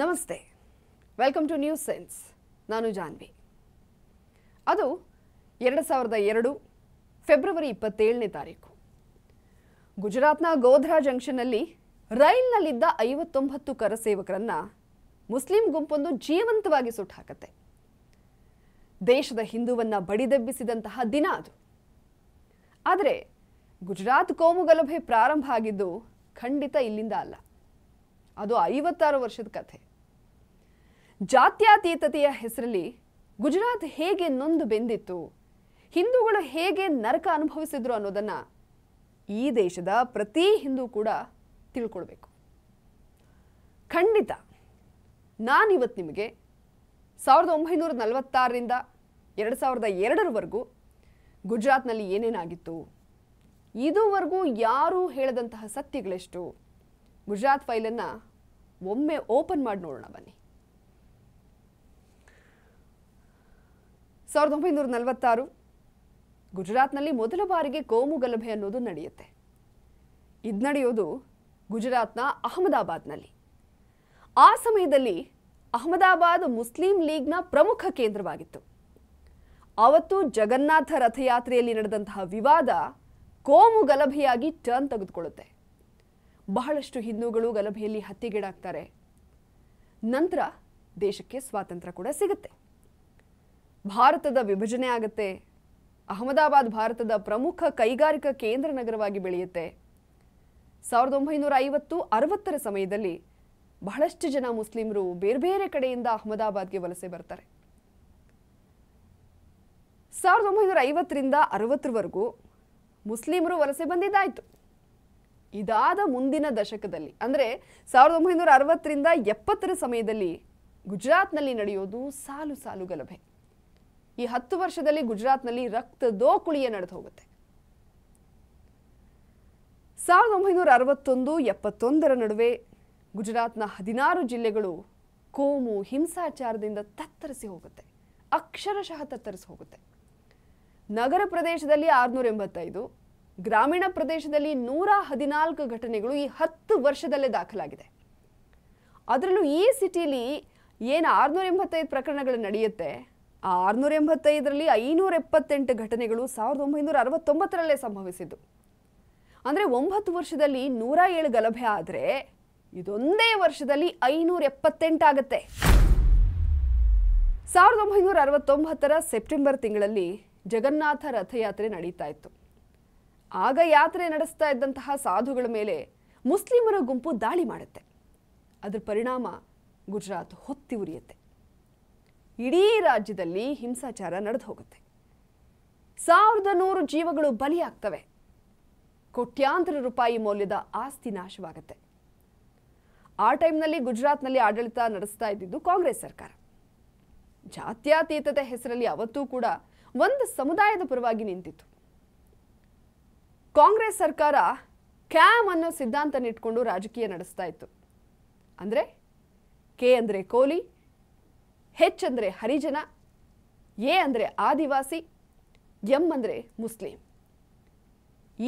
ನಮಸ್ತೆ welcome two news sense ನಾನು ಜಾನ್ವಿ ಅದು ಎರಡು ಸಾವಿರದ ಎರಡು ಫೆಬ್ರವರಿ ಇಪ್ಪತ್ತೇಳನೇ ತಾರೀಕು ಗುಜರಾತ್ನ ಗೋಧ್ರಾ ಜಂಕ್ಷನ್ನಲ್ಲಿ ರೈಲ್ನಲ್ಲಿದ್ದ ಐವತ್ತೊಂಬತ್ತು ಕರಸೇವಕರನ್ನು ಮುಸ್ಲಿಂ ಗುಂಪೊಂದು ಜೀವಂತವಾಗಿ ಸುಟ್ಟು ಹಾಕತ್ತೆ ದೇಶದ ಹಿಂದೂವನ್ನು ಬಡಿದೆಬ್ಬಿಸಿದಂತಹ ದಿನ ಅದು ಆದರೆ ಗುಜರಾತ್ ಕೋಮು ಗಲಭೆ ಪ್ರಾರಂಭ ಆಗಿದ್ದು ಖಂಡಿತ ಇಲ್ಲಿಂದ ಅಲ್ಲ ಅದು ಐವತ್ತಾರು ವರ್ಷದ ಕಥೆ ಜಾತ್ಯತೀತತೆಯ ಹೆಸರಲ್ಲಿ ಗುಜರಾತ್ ಹೇಗೆ ನೊಂದು ಬೆಂದಿತ್ತು ಹಿಂದೂಗಳು ಹೇಗೆ ನರಕ ಅನುಭವಿಸಿದ್ರು ಅನ್ನೋದನ್ನು ಈ ದೇಶದ ಪ್ರತಿ ಹಿಂದೂ ಕೂಡ ತಿಳ್ಕೊಳ್ಬೇಕು ಖಂಡಿತ ನಾನಿವತ್ತು ನಿಮಗೆ ಸಾವಿರದ ಒಂಬೈನೂರ ನಲವತ್ತಾರರಿಂದ ಎರಡು ಸಾವಿರದ ಎರಡರವರೆಗೂ ಗುಜರಾತ್ನಲ್ಲಿ ಏನೇನಾಗಿತ್ತು ಇದುವರೆಗೂ ಯಾರೂ ಹೇಳದಂತಹ ಸತ್ಯಗಳೆಷ್ಟು ಗುಜರಾತ್ ಫೈಲನ್ನು ಒಮ್ಮೆ ಓಪನ್ ಮಾಡಿ ನೋಡೋಣ ಬನ್ನಿ ಸಾವಿರದ ಒಂಬೈನೂರ ನಲವತ್ತಾರು ಗುಜರಾತ್ನಲ್ಲಿ ಮೊದಲ ಬಾರಿಗೆ ಕೋಮು ಗಲಭೆ ಅನ್ನೋದು ನಡೆಯುತ್ತೆ ಇದು ನಡೆಯೋದು ಗುಜರಾತ್ನ ಅಹಮದಾಬಾದ್ನಲ್ಲಿ ಆ ಸಮಯದಲ್ಲಿ ಅಹಮದಾಬಾದ್ ಮುಸ್ಲಿಂ ಲೀಗ್ನ ಪ್ರಮುಖ ಕೇಂದ್ರವಾಗಿತ್ತು ಅವತ್ತು ಜಗನ್ನಾಥ ರಥಯಾತ್ರೆಯಲ್ಲಿ ನಡೆದಂತಹ ವಿವಾದ ಕೋಮು ಗಲಭೆಯಾಗಿ ಟರ್ನ್ ತೆಗೆದುಕೊಳ್ಳುತ್ತೆ ಬಹಳಷ್ಟು ಹಿಂದೂಗಳು ಗಲಭೆಯಲ್ಲಿ ಹತ್ಯೆಗೀಡಾಗ್ತಾರೆ ನಂತರ ದೇಶಕ್ಕೆ ಸ್ವಾತಂತ್ರ್ಯ ಕೂಡ ಸಿಗುತ್ತೆ ಭಾರತದ ವಿಭಜನೆ ಆಗುತ್ತೆ ಅಹಮದಾಬಾದ್ ಭಾರತದ ಪ್ರಮುಖ ಕೈಗಾರಿಕಾ ಕೇಂದ್ರ ನಗರವಾಗಿ ಬೆಳೆಯುತ್ತೆ ಸಾವಿರದ ಒಂಬೈನೂರ ಐವತ್ತು ಅರವತ್ತರ ಸಮಯದಲ್ಲಿ ಬಹಳಷ್ಟು ಜನ ಮುಸ್ಲಿಮರು ಬೇರೆ ಬೇರೆ ಕಡೆಯಿಂದ ಅಹಮದಾಬಾದ್ಗೆ ವಲಸೆ ಬರ್ತಾರೆ ಸಾವಿರದ ಒಂಬೈನೂರ ಐವತ್ತರಿಂದ ಅರವತ್ತರವರೆಗೂ ಮುಸ್ಲಿಮರು ವಲಸೆ ಬಂದಿದ್ದಾಯಿತು ಇದಾದ ಮುಂದಿನ ದಶಕದಲ್ಲಿ ಅಂದರೆ ಸಾವಿರದ ಒಂಬೈನೂರ ಅರವತ್ತರಿಂದ ಎಪ್ಪತ್ತರ ಸಮಯದಲ್ಲಿ ಗುಜರಾತ್ನಲ್ಲಿ ನಡೆಯೋದು ಸಾಲು ಸಾಲು ಗಲಭೆ ಈ ಹತ್ತು ವರ್ಷದಲ್ಲಿ ಗುಜರಾತ್ನಲ್ಲಿ ರಕ್ತದೋಕುಳಿಯ ನಡೆದು ಹೋಗುತ್ತೆ ಸಾವಿರದ ಒಂಬೈನೂರ ಅರವತ್ತೊಂದು ಎಪ್ಪತ್ತೊಂದರ ನಡುವೆ ಗುಜರಾತ್ನ ಹದಿನಾರು ಜಿಲ್ಲೆಗಳು ಕೋಮು ಹಿಂಸಾಚಾರದಿಂದ ತತ್ತರಿಸಿ ಹೋಗುತ್ತೆ ಅಕ್ಷರಶಃ ತತ್ತರಿಸಿ ಹೋಗುತ್ತೆ ನಗರ ಪ್ರದೇಶದಲ್ಲಿ ಆರುನೂರ ಎಂಬತ್ತೈದು ಗ್ರಾಮೀಣ ಪ್ರದೇಶದಲ್ಲಿ ನೂರ ಹದಿನಾಲ್ಕು ಘಟನೆಗಳು ಈ ಹತ್ತು ವರ್ಷದಲ್ಲೇ ದಾಖಲಾಗಿದೆ ಅದರಲ್ಲೂ ಈ ಸಿಟಿಲಿ ಏನು ಆರುನೂರ ಎಂಬತ್ತೈದು ಪ್ರಕರಣಗಳು ನಡೆಯುತ್ತೆ ಆರುನೂರ ಎಂಬತ್ತೈದರಲ್ಲಿ ಐನೂರ ಎಪ್ಪತ್ತೆಂಟು ಘಟನೆಗಳು ಸಾವಿರದ ಒಂಬೈನೂರ ಅರವತ್ತೊಂಬತ್ತರಲ್ಲೇ ಸಂಭವಿಸಿದ್ದು ಅಂದರೆ ಒಂಬತ್ತು ವರ್ಷದಲ್ಲಿ ನೂರ ಏಳು ಗಲಭೆ ಆದರೆ ಇದೊಂದೇ ವರ್ಷದಲ್ಲಿ ಐನೂರ ಎಪ್ಪತ್ತೆಂಟು ಆಗತ್ತೆ ಸಾವಿರದ ಒಂಬೈನೂರ ಅರವತ್ತೊಂಬತ್ತರ ಸೆಪ್ಟೆಂಬರ್ ತಿಂಗಳಲ್ಲಿ ಜಗನ್ನಾಥ ರಥಯಾತ್ರೆ ನಡೀತಾ ಇತ್ತು ಆಗ ಯಾತ್ರೆ ನಡೆಸ್ತಾ ಇದ್ದಂತಹ ಸಾಧುಗಳ ಮೇಲೆ ಮುಸ್ಲಿಮರ ಗುಂಪು ದಾಳಿ ಮಾಡುತ್ತೆ ಅದರ ಪರಿಣಾಮ ಗುಜರಾತ್ ಹೊತ್ತಿ ಉರಿಯುತ್ತೆ ಇಡೀ ರಾಜ್ಯದಲ್ಲಿ ಹಿಂಸಾಚಾರ ನಡೆದು ಹೋಗುತ್ತೆ ಸಾವಿರದ ನೂರು ಜೀವಗಳು ಬಲಿಯಾಗ್ತವೆ ಕೋಟ್ಯಾಂತರ ರೂಪಾಯಿ ಮೌಲ್ಯದ ಆಸ್ತಿ ನಾಶವಾಗುತ್ತೆ ಆ ಟೈಮ್ನಲ್ಲಿ ಗುಜರಾತ್ನಲ್ಲಿ ಆಡಳಿತ ನಡೆಸ್ತಾ ಇದ್ದಿದ್ದು ಕಾಂಗ್ರೆಸ್ ಸರ್ಕಾರ ಜಾತ್ಯಾತೀತತೆ ಹೆಸರಲ್ಲಿ ಅವತ್ತೂ ಕೂಡ ಒಂದು ಸಮುದಾಯದ ಪರವಾಗಿ ನಿಂತಿತ್ತು ಕಾಂಗ್ರೆಸ್ ಸರ್ಕಾರ ಕ್ಯಾಮ್ ಅನ್ನೋ ಸಿದ್ಧಾಂತನ ಇಟ್ಕೊಂಡು ರಾಜಕೀಯ ನಡೆಸ್ತಾ ಇತ್ತು ಅಂದರೆ ಕೆ ಅಂದರೆ ಕೋಲಿ ಹೆಚ್ ಅಂದರೆ ಹರಿಜನ ಎ ಅಂದರೆ ಆದಿವಾಸಿ ಎಂ ಅಂದರೆ ಮುಸ್ಲಿಂ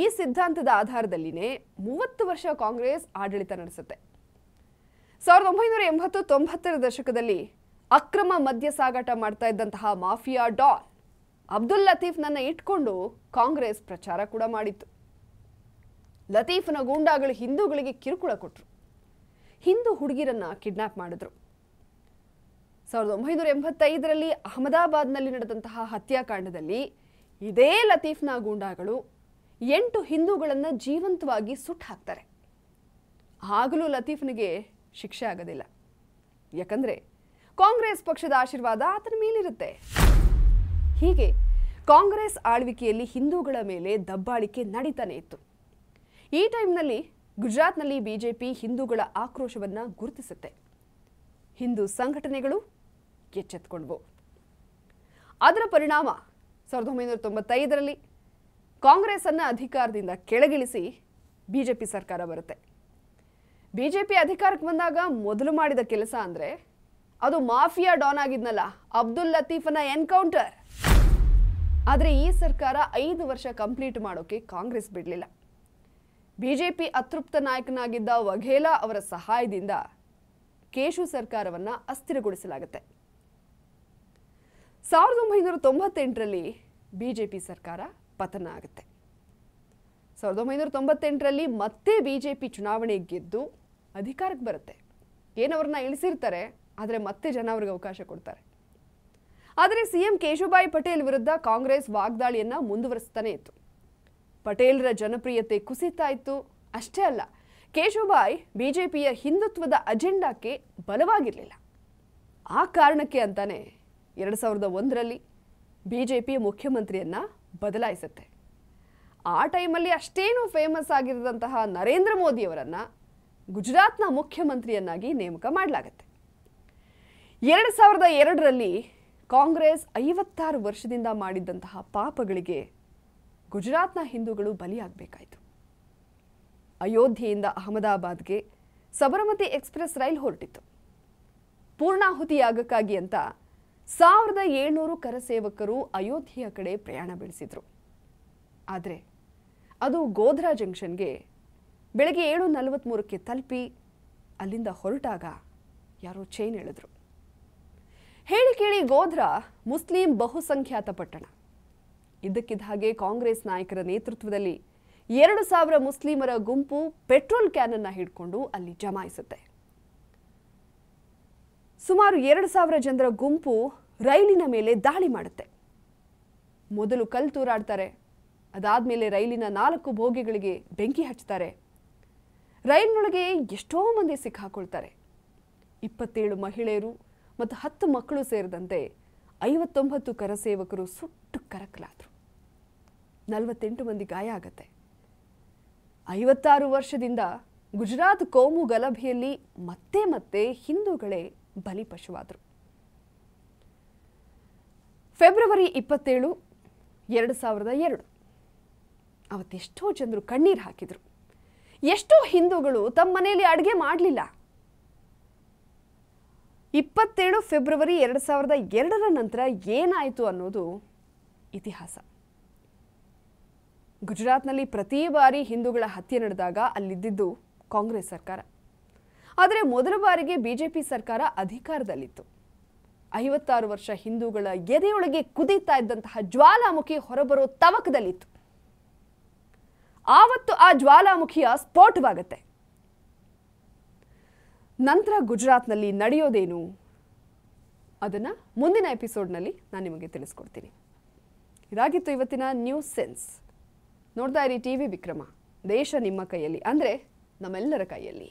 ಈ ಸಿದ್ಧಾಂತದ ಆಧಾರದಲ್ಲಿನೇ ಮೂವತ್ತು ವರ್ಷ ಕಾಂಗ್ರೆಸ್ ಆಡಳಿತ ನಡೆಸುತ್ತೆ ಸಾವಿರದ ಒಂಬೈನೂರ ಎಂಬತ್ತು ತೊಂಬತ್ತರ ದಶಕದಲ್ಲಿ ಅಕ್ರಮ ಮದ್ಯ ಸಾಗಾಟ ಮಾಡ್ತಾ ಇದ್ದಂತಹ ಮಾಫಿಯಾ ಡಾನ್ ಅಬ್ದುಲ್ ಲತೀಫ್ನನ್ನು ಇಟ್ಕೊಂಡು ಕಾಂಗ್ರೆಸ್ ಪ್ರಚಾರ ಕೂಡ ಮಾಡಿತ್ತು ಲತೀಫ್ನ ಗೂಂಡಾಗಳು ಹಿಂದೂಗಳಿಗೆ ಕಿರುಕುಳ ಕೊಟ್ಟರು ಹಿಂದೂ ಹುಡುಗಿರನ್ನು ಕಿಡ್ನಾಪ್ ಮಾಡಿದ್ರು ಸಾವಿರದ ಒಂಬೈನೂರ ಎಂಬತ್ತೈದರಲ್ಲಿ ಅಹಮದಾಬಾದ್ನಲ್ಲಿ ನಡೆದಂತಹ ಹತ್ಯಾಕಾಂಡದಲ್ಲಿ ಇದೇ ಲತೀಫ್ನ ಗೂಂಡಾಗಳು ಎಂಟು ಹಿಂದೂಗಳನ್ನು ಜೀವಂತವಾಗಿ ಸುಟ್ಟು ಹಾಕ್ತಾರೆ ಆಗಲೂ ಲತೀಫ್ನಿಗೆ ಶಿಕ್ಷೆ ಆಗೋದಿಲ್ಲ ಯಾಕಂದರೆ ಕಾಂಗ್ರೆಸ್ ಪಕ್ಷದ ಆಶೀರ್ವಾದ ಆತನ ಮೇಲಿರುತ್ತೆ ಹೀಗೆ ಕಾಂಗ್ರೆಸ್ ಆಳ್ವಿಕೆಯಲ್ಲಿ ಹಿಂದೂಗಳ ಮೇಲೆ ದಬ್ಬಾಳಿಕೆ ನಡೀತಾನೆ ಇತ್ತು ಈ ಟೈಮ್ನಲ್ಲಿ ಗುಜರಾತ್ನಲ್ಲಿ ಬಿಜೆಪಿ ಹಿಂದೂಗಳ ಆಕ್ರೋಶವನ್ನು ಗುರುತಿಸುತ್ತೆ ಹಿಂದೂ ಸಂಘಟನೆಗಳು ಎಚ್ಚೆತ್ಕೊಂಡ್ವು ಅದರ ಪರಿಣಾಮ ಸಾವಿರದ ಒಂಬೈನೂರ ತೊಂಬತ್ತೈದರಲ್ಲಿ ಕಾಂಗ್ರೆಸ್ಸನ್ನು ಅಧಿಕಾರದಿಂದ ಕೆಳಗಿಳಿಸಿ ಬಿ ಜೆ ಪಿ ಸರ್ಕಾರ ಬರುತ್ತೆ ಬಿ ಜೆ ಪಿ ಅಧಿಕಾರಕ್ಕೆ ಬಂದಾಗ ಮೊದಲು ಮಾಡಿದ ಕೆಲಸ ಅಂದರೆ ಅದು ಮಾಫಿಯಾ ಡಾನ್ ಆಗಿದ್ನಲ್ಲ ಅಬ್ದುಲ್ ಲತೀಫನ ಎನ್ಕೌಂಟರ್ ಆದರೆ ಈ ಸರ್ಕಾರ ಐದು ವರ್ಷ ಕಂಪ್ಲೀಟ್ ಮಾಡೋಕ್ಕೆ ಕಾಂಗ್ರೆಸ್ ಬಿಡಲಿಲ್ಲ ಬಿ ಜೆ ಪಿ ಅತೃಪ್ತ ನಾಯಕನಾಗಿದ್ದ ವಘೇಲಾ ಅವರ ಸಹಾಯದಿಂದ ಕೇಶು ಸರ್ಕಾರವನ್ನು ಅಸ್ಥಿರಗೊಳಿಸಲಾಗುತ್ತೆ ಸಾವಿರದ ಒಂಬೈನೂರ ತೊಂಬತ್ತೆಂಟರಲ್ಲಿ ಬಿ ಜೆ ಪಿ ಸರ್ಕಾರ ಪತನ ಆಗುತ್ತೆ ಸಾವಿರದ ಒಂಬೈನೂರ ತೊಂಬತ್ತೆಂಟರಲ್ಲಿ ಮತ್ತೆ ಬಿ ಜೆ ಪಿ ಚುನಾವಣೆ ಗೆದ್ದು ಅಧಿಕಾರಕ್ಕೆ ಬರುತ್ತೆ ಏನವ್ರನ್ನ ಇಳಿಸಿರ್ತಾರೆ ಆದರೆ ಮತ್ತೆ ಜನ ಅವ್ರಿಗೆ ಅವಕಾಶ ಕೊಡ್ತಾರೆ ಆದರೆ ಸಿ ಎಂ ಕೇಶುಭಾಯಿ ಪಟೇಲ್ ವಿರುದ್ಧ ಕಾಂಗ್ರೆಸ್ ವಾಗ್ದಾಳಿಯನ್ನು ಮುಂದುವರಿಸ್ತಾನೆ ಇತ್ತು ಪಟೇಲ್ರ ಜನಪ್ರಿಯತೆ ಕುಸಿತಾ ಇತ್ತು ಅಷ್ಟೇ ಅಲ್ಲ ಕೇಶುಭಾಯ್ ಬಿ ಜೆ ಪಿಯ ಹಿಂದುತ್ವದ ಅಜೆಂಡಾಕ್ಕೆ ಬಲವಾಗಿರಲಿಲ್ಲ ಆ ಕಾರಣಕ್ಕೆ ಅಂತಾನೆ ಎರಡು ಸಾವಿರದ ಒಂದರಲ್ಲಿ ಬಿ ಜೆ ಪಿ ಮುಖ್ಯಮಂತ್ರಿಯನ್ನು ಬದಲಾಯಿಸುತ್ತೆ ಆ ಟೈಮಲ್ಲಿ ಅಷ್ಟೇನು ಫೇಮಸ್ ಆಗಿರದಂತಹ ನರೇಂದ್ರ ಮೋದಿಯವರನ್ನು ಗುಜರಾತ್ನ ಮುಖ್ಯಮಂತ್ರಿಯನ್ನಾಗಿ ನೇಮಕ ಮಾಡಲಾಗತ್ತೆ ಎರಡು ಸಾವಿರದ ಎರಡರಲ್ಲಿ ಕಾಂಗ್ರೆಸ್ ಐವತ್ತಾರು ವರ್ಷದಿಂದ ಮಾಡಿದ್ದಂತಹ ಪಾಪಗಳಿಗೆ ಗುಜರಾತ್ನ ಹಿಂದೂಗಳು ಬಲಿಯಾಗಬೇಕಾಯಿತು ಅಯೋಧ್ಯೆಯಿಂದ ಅಹಮದಾಬಾದ್ಗೆ ಸಬರಮತಿ ಎಕ್ಸ್ಪ್ರೆಸ್ ರೈಲ್ ಹೊರಟಿತ್ತು ಪೂರ್ಣಾಹುತಿಯಾಗಕ್ಕಾಗಿ ಅಂತ ಸಾವಿರದ ಏಳ್ನೂರು ಕರಸೇವಕರು ಅಯೋಧ್ಯೆಯ ಕಡೆ ಪ್ರಯಾಣ ಬೆಳೆಸಿದರು ಆದರೆ ಅದು ಗೋಧ್ರಾ ಜಂಕ್ಷನ್ಗೆ ಬೆಳಗ್ಗೆ ಏಳು ನಲವತ್ತ್ಮೂರಕ್ಕೆ ತಲುಪಿ ಅಲ್ಲಿಂದ ಹೊರಟಾಗ ಯಾರೋ ಚೈನ್ ಎಳೆದ್ರು ಹೇಳಿ ಕೇಳಿ ಗೋಧ್ರಾ ಮುಸ್ಲಿಂ ಬಹುಸಂಖ್ಯಾತ ಪಟ್ಟಣ ಇದಕ್ಕಿದ್ದ ಹಾಗೆ ಕಾಂಗ್ರೆಸ್ ನಾಯಕರ ನೇತೃತ್ವದಲ್ಲಿ ಎರಡು ಸಾವಿರ ಮುಸ್ಲಿಮರ ಗುಂಪು ಪೆಟ್ರೋಲ್ ಕ್ಯಾನನ್ನು ಹಿಡ್ಕೊಂಡು ಅಲ್ಲಿ ಜಮಾಯಿಸುತ್ತೆ ಸುಮಾರು ಎರಡು ಸಾವಿರ ಜನರ ಗುಂಪು ರೈಲಿನ ಮೇಲೆ ದಾಳಿ ಮಾಡುತ್ತೆ ಮೊದಲು ಕಲ್ಲು ತೂರಾಡ್ತಾರೆ ಮೇಲೆ ರೈಲಿನ ನಾಲ್ಕು ಬೋಗಿಗಳಿಗೆ ಬೆಂಕಿ ಹಚ್ತಾರೆ ರೈಲಿನೊಳಗೆ ಎಷ್ಟೋ ಮಂದಿ ಸಿಕ್ಕಾಕೊಳ್ತಾರೆ ಇಪ್ಪತ್ತೇಳು ಮಹಿಳೆಯರು ಮತ್ತು ಹತ್ತು ಮಕ್ಕಳು ಸೇರಿದಂತೆ ಐವತ್ತೊಂಬತ್ತು ಕರಸೇವಕರು ಸುಟ್ಟು ಕರಕಲಾದರು ನಲವತ್ತೆಂಟು ಮಂದಿ ಗಾಯ ಆಗತ್ತೆ ಐವತ್ತಾರು ವರ್ಷದಿಂದ ಗುಜರಾತ್ ಕೋಮು ಗಲಭೆಯಲ್ಲಿ ಮತ್ತೆ ಮತ್ತೆ ಹಿಂದೂಗಳೇ ಬಲಿಪಶುವಾದರು ಫೆಬ್ರವರಿ ಇಪ್ಪತ್ತೇಳು ಎರಡು ಸಾವಿರದ ಎರಡು ಅವತ್ತೆಷ್ಟೋ ಜನರು ಕಣ್ಣೀರು ಹಾಕಿದರು ಎಷ್ಟೋ ಹಿಂದೂಗಳು ತಮ್ಮ ಮನೆಯಲ್ಲಿ ಅಡುಗೆ ಮಾಡಲಿಲ್ಲ ಇಪ್ಪತ್ತೇಳು ಫೆಬ್ರವರಿ ಎರಡು ಸಾವಿರದ ಎರಡರ ನಂತರ ಏನಾಯಿತು ಅನ್ನೋದು ಇತಿಹಾಸ ಗುಜರಾತ್ನಲ್ಲಿ ಪ್ರತಿ ಬಾರಿ ಹಿಂದೂಗಳ ಹತ್ಯೆ ನಡೆದಾಗ ಅಲ್ಲಿದ್ದಿದ್ದು ಕಾಂಗ್ರೆಸ್ ಸರ್ಕಾರ ಆದರೆ ಮೊದಲ ಬಾರಿಗೆ ಬಿಜೆಪಿ ಸರ್ಕಾರ ಅಧಿಕಾರದಲ್ಲಿತ್ತು ಐವತ್ತಾರು ವರ್ಷ ಹಿಂದೂಗಳ ಎದೆಯೊಳಗೆ ಕುದೀತಾ ಇದ್ದಂತಹ ಜ್ವಾಲಾಮುಖಿ ಹೊರಬರೋ ತವಕದಲ್ಲಿತ್ತು ಆವತ್ತು ಆ ಜ್ವಾಲಾಮುಖಿಯ ಸ್ಫೋಟವಾಗತ್ತೆ ನಂತರ ಗುಜರಾತ್ನಲ್ಲಿ ನಡೆಯೋದೇನು ಅದನ್ನು ಮುಂದಿನ ಎಪಿಸೋಡ್ನಲ್ಲಿ ನಾನು ನಿಮಗೆ ತಿಳಿಸ್ಕೊಡ್ತೀನಿ ಇದಾಗಿತ್ತು ಇವತ್ತಿನ ನ್ಯೂಸ್ ಸೆನ್ಸ್ ನೋಡ್ತಾ ಇರಿ ಟಿ ವಿ ವಿಕ್ರಮ ದೇಶ ನಿಮ್ಮ ಕೈಯಲ್ಲಿ ಅಂದರೆ ನಮ್ಮೆಲ್ಲರ ಕೈಯಲ್ಲಿ